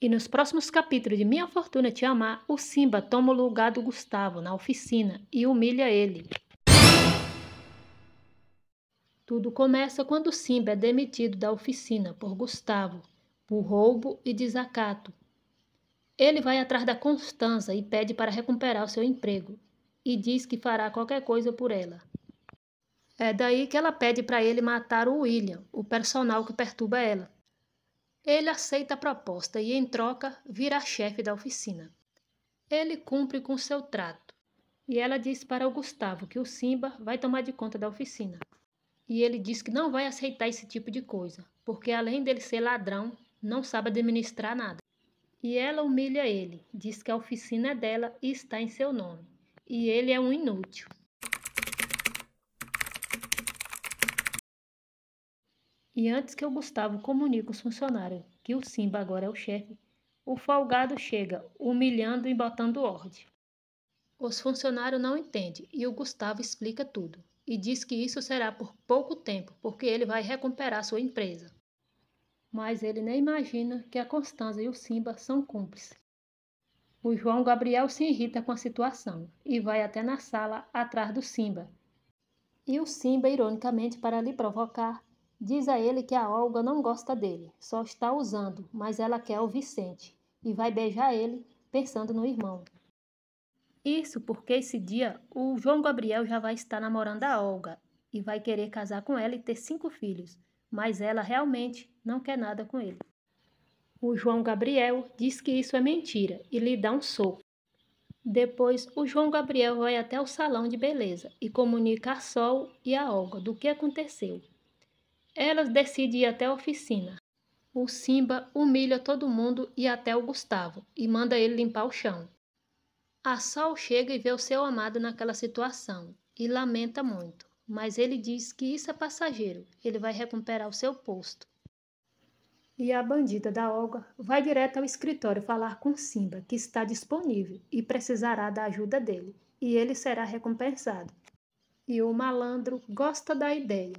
E nos próximos capítulos de Minha Fortuna Te Amar, o Simba toma o lugar do Gustavo na oficina e humilha ele. Tudo começa quando Simba é demitido da oficina por Gustavo, por roubo e desacato. Ele vai atrás da Constança e pede para recuperar o seu emprego, e diz que fará qualquer coisa por ela. É daí que ela pede para ele matar o William, o personal que perturba ela, ele aceita a proposta e, em troca, vira chefe da oficina. Ele cumpre com seu trato e ela diz para o Gustavo que o Simba vai tomar de conta da oficina. E ele diz que não vai aceitar esse tipo de coisa, porque além dele ser ladrão, não sabe administrar nada. E ela humilha ele, diz que a oficina é dela e está em seu nome, e ele é um inútil. E antes que o Gustavo comunique os funcionários que o Simba agora é o chefe, o Falgado chega, humilhando e botando ordem. Os funcionários não entendem e o Gustavo explica tudo e diz que isso será por pouco tempo, porque ele vai recuperar sua empresa. Mas ele nem imagina que a Constança e o Simba são cúmplices. O João Gabriel se irrita com a situação e vai até na sala atrás do Simba. E o Simba, ironicamente, para lhe provocar, Diz a ele que a Olga não gosta dele, só está usando, mas ela quer o Vicente e vai beijar ele, pensando no irmão. Isso porque esse dia o João Gabriel já vai estar namorando a Olga e vai querer casar com ela e ter cinco filhos, mas ela realmente não quer nada com ele. O João Gabriel diz que isso é mentira e lhe dá um soco. Depois, o João Gabriel vai até o salão de beleza e comunica a Sol e a Olga do que aconteceu. Elas decidem ir até a oficina. O Simba humilha todo mundo e até o Gustavo e manda ele limpar o chão. A Sol chega e vê o seu amado naquela situação e lamenta muito, mas ele diz que isso é passageiro, ele vai recuperar o seu posto. E a bandida da Olga vai direto ao escritório falar com Simba, que está disponível e precisará da ajuda dele, e ele será recompensado. E o malandro gosta da ideia,